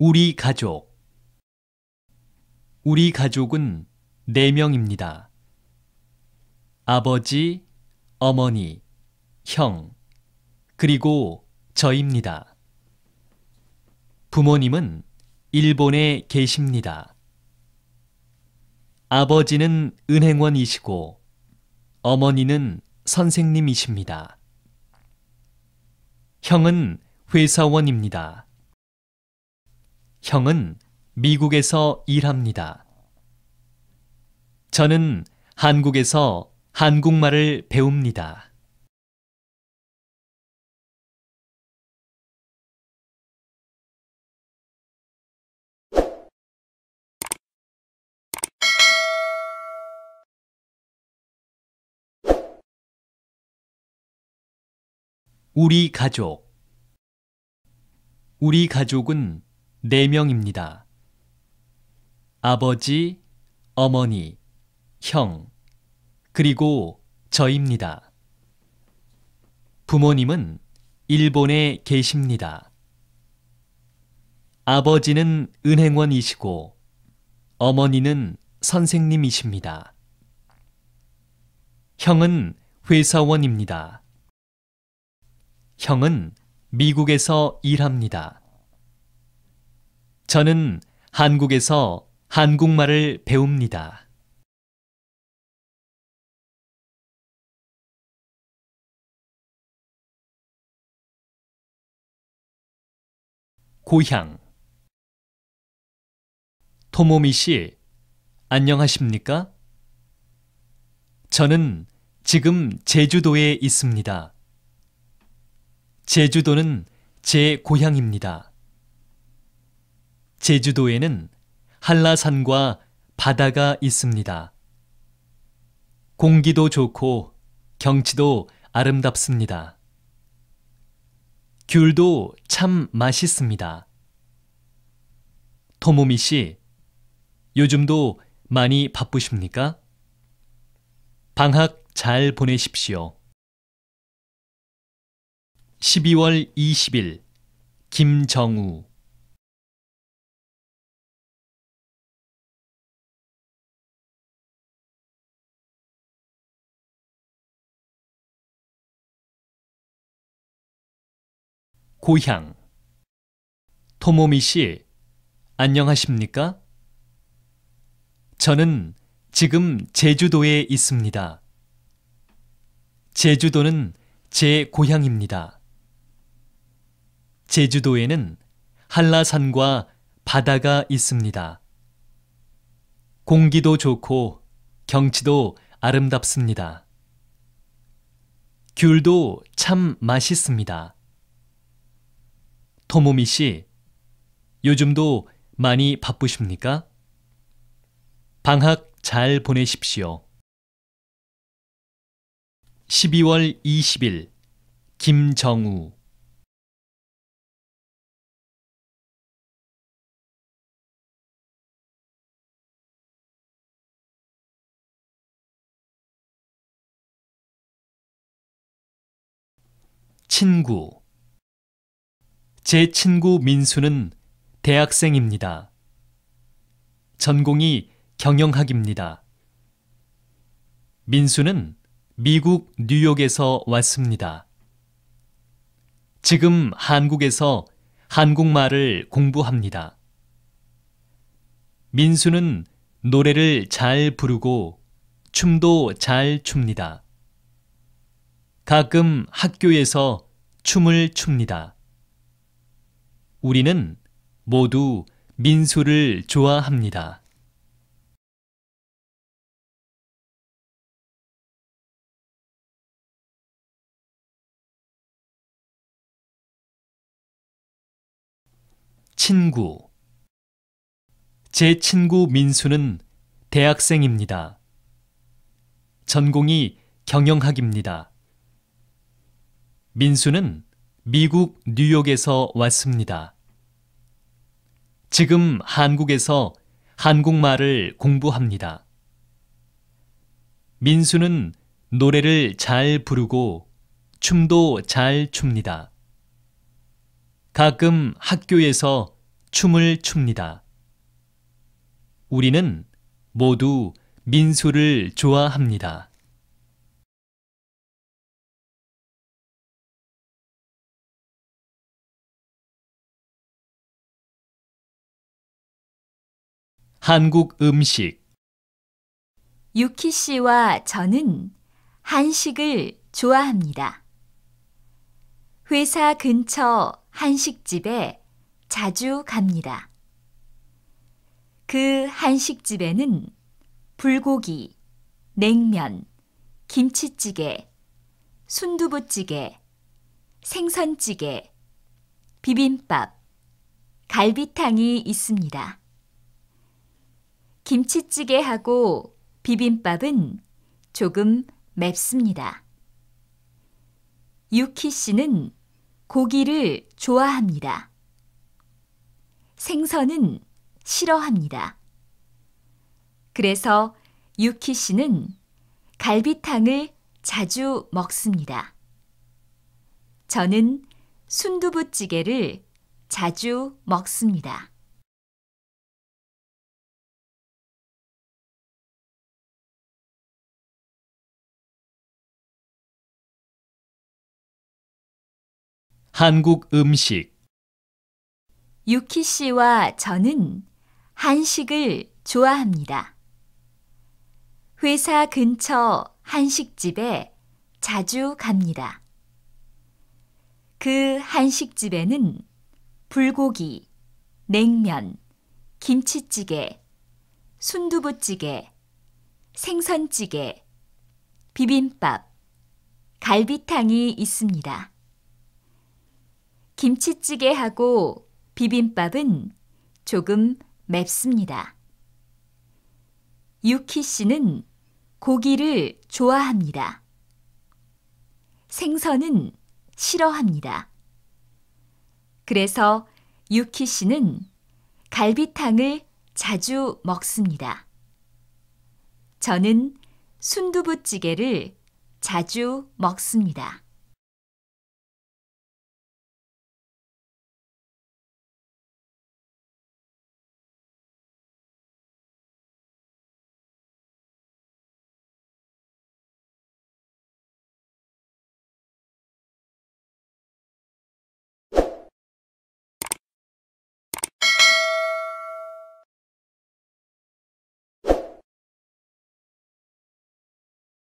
우리 가족 우리 가족은 네 명입니다. 아버지, 어머니, 형, 그리고 저입니다. 부모님은 일본에 계십니다. 아버지는 은행원이시고 어머니는 선생님이십니다. 형은 회사원입니다. 형은 미국에서 일합니다. 저는 한국에서 한국말을 배웁니다. 우리 가족 우리 가족은 네 명입니다. 아버지, 어머니, 형, 그리고 저입니다. 부모님은 일본에 계십니다. 아버지는 은행원이시고 어머니는 선생님이십니다. 형은 회사원입니다. 형은 미국에서 일합니다. 저는 한국에서 한국말을 배웁니다. 고향 토모미 씨, 안녕하십니까? 저는 지금 제주도에 있습니다. 제주도는 제 고향입니다. 제주도에는 한라산과 바다가 있습니다. 공기도 좋고 경치도 아름답습니다. 귤도 참 맛있습니다. 토모미 씨, 요즘도 많이 바쁘십니까? 방학 잘 보내십시오. 12월 20일 김정우 고향 토모미 씨, 안녕하십니까? 저는 지금 제주도에 있습니다. 제주도는 제 고향입니다. 제주도에는 한라산과 바다가 있습니다. 공기도 좋고 경치도 아름답습니다. 귤도 참 맛있습니다. 토모미 씨, 요즘도 많이 바쁘십니까? 방학 잘 보내십시오. 12월 20일 김정우 친구 제 친구 민수는 대학생입니다. 전공이 경영학입니다. 민수는 미국 뉴욕에서 왔습니다. 지금 한국에서 한국말을 공부합니다. 민수는 노래를 잘 부르고 춤도 잘 춥니다. 가끔 학교에서 춤을 춥니다. 우리는 모두 민수를 좋아합니다. 친구 제 친구 민수는 대학생입니다. 전공이 경영학입니다. 민수는 미국 뉴욕에서 왔습니다. 지금 한국에서 한국말을 공부합니다. 민수는 노래를 잘 부르고 춤도 잘 춥니다. 가끔 학교에서 춤을 춥니다. 우리는 모두 민수를 좋아합니다. 한국 음식 유키 씨와 저는 한식을 좋아합니다. 회사 근처 한식집에 자주 갑니다. 그 한식집에는 불고기, 냉면, 김치찌개, 순두부찌개, 생선찌개, 비빔밥, 갈비탕이 있습니다. 김치찌개하고 비빔밥은 조금 맵습니다. 유키 씨는 고기를 좋아합니다. 생선은 싫어합니다. 그래서 유키 씨는 갈비탕을 자주 먹습니다. 저는 순두부찌개를 자주 먹습니다. 한국 음식 유키 씨와 저는 한식을 좋아합니다. 회사 근처 한식집에 자주 갑니다. 그 한식집에는 불고기, 냉면, 김치찌개, 순두부찌개, 생선찌개, 비빔밥, 갈비탕이 있습니다. 김치찌개하고 비빔밥은 조금 맵습니다. 유키 씨는 고기를 좋아합니다. 생선은 싫어합니다. 그래서 유키 씨는 갈비탕을 자주 먹습니다. 저는 순두부찌개를 자주 먹습니다.